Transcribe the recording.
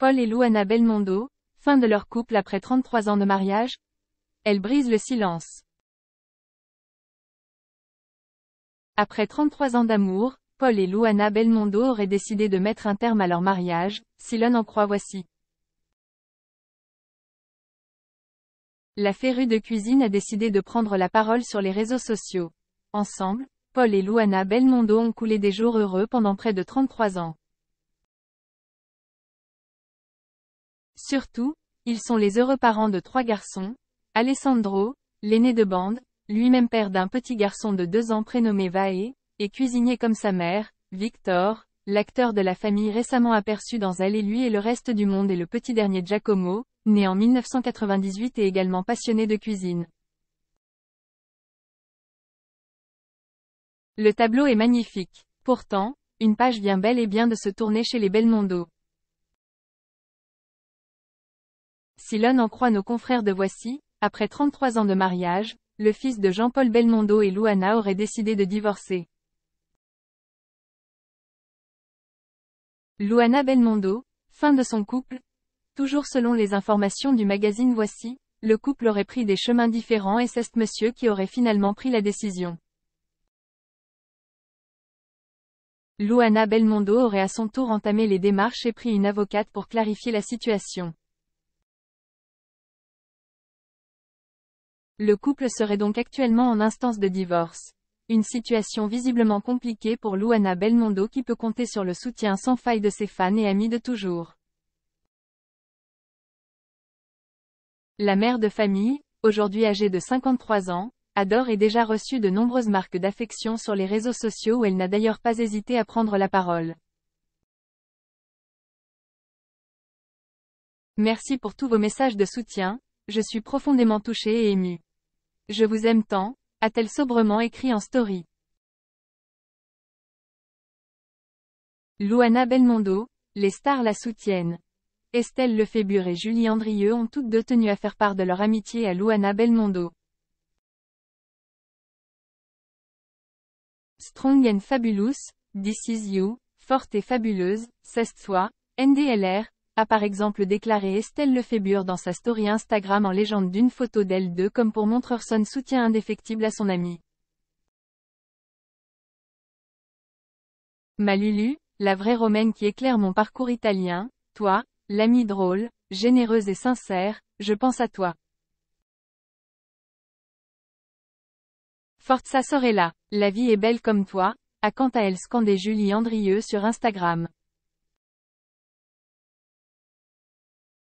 Paul et Luana Belmondo, fin de leur couple après 33 ans de mariage. Elle brise le silence. Après 33 ans d'amour, Paul et Luana Belmondo auraient décidé de mettre un terme à leur mariage, si l'on en croit voici. La férue de cuisine a décidé de prendre la parole sur les réseaux sociaux. Ensemble, Paul et Luana Belmondo ont coulé des jours heureux pendant près de 33 ans. Surtout, ils sont les heureux parents de trois garçons, Alessandro, l'aîné de bande, lui-même père d'un petit garçon de deux ans prénommé Vae, et cuisinier comme sa mère, Victor, l'acteur de la famille récemment aperçu dans Elle et lui et le reste du monde et le petit dernier Giacomo, né en 1998 et également passionné de cuisine. Le tableau est magnifique. Pourtant, une page vient bel et bien de se tourner chez les Belmondo. Si en croit nos confrères de Voici, après 33 ans de mariage, le fils de Jean-Paul Belmondo et Louana aurait décidé de divorcer. Louana Belmondo, fin de son couple. Toujours selon les informations du magazine Voici, le couple aurait pris des chemins différents et c'est ce monsieur qui aurait finalement pris la décision. Louana Belmondo aurait à son tour entamé les démarches et pris une avocate pour clarifier la situation. Le couple serait donc actuellement en instance de divorce. Une situation visiblement compliquée pour Luana Belmondo qui peut compter sur le soutien sans faille de ses fans et amis de toujours. La mère de famille, aujourd'hui âgée de 53 ans, adore et déjà reçu de nombreuses marques d'affection sur les réseaux sociaux où elle n'a d'ailleurs pas hésité à prendre la parole. Merci pour tous vos messages de soutien, je suis profondément touchée et émue. Je vous aime tant, a-t-elle sobrement écrit en story. Luana Belmondo, les stars la soutiennent. Estelle Lefébure et Julie Andrieux ont toutes deux tenu à faire part de leur amitié à Luana Belmondo. Strong and Fabulous, This Is You, Forte et Fabuleuse, C'est Soi, NDLR, a par exemple déclaré Estelle Lefebure dans sa story Instagram en légende d'une photo d'elle deux comme pour montrer son soutien indéfectible à son amie. Malulu, la vraie romaine qui éclaire mon parcours italien, toi, l'ami drôle, généreuse et sincère, je pense à toi. Forza Sorella, la vie est belle comme toi, a quant à elle scandé Julie Andrieux sur Instagram.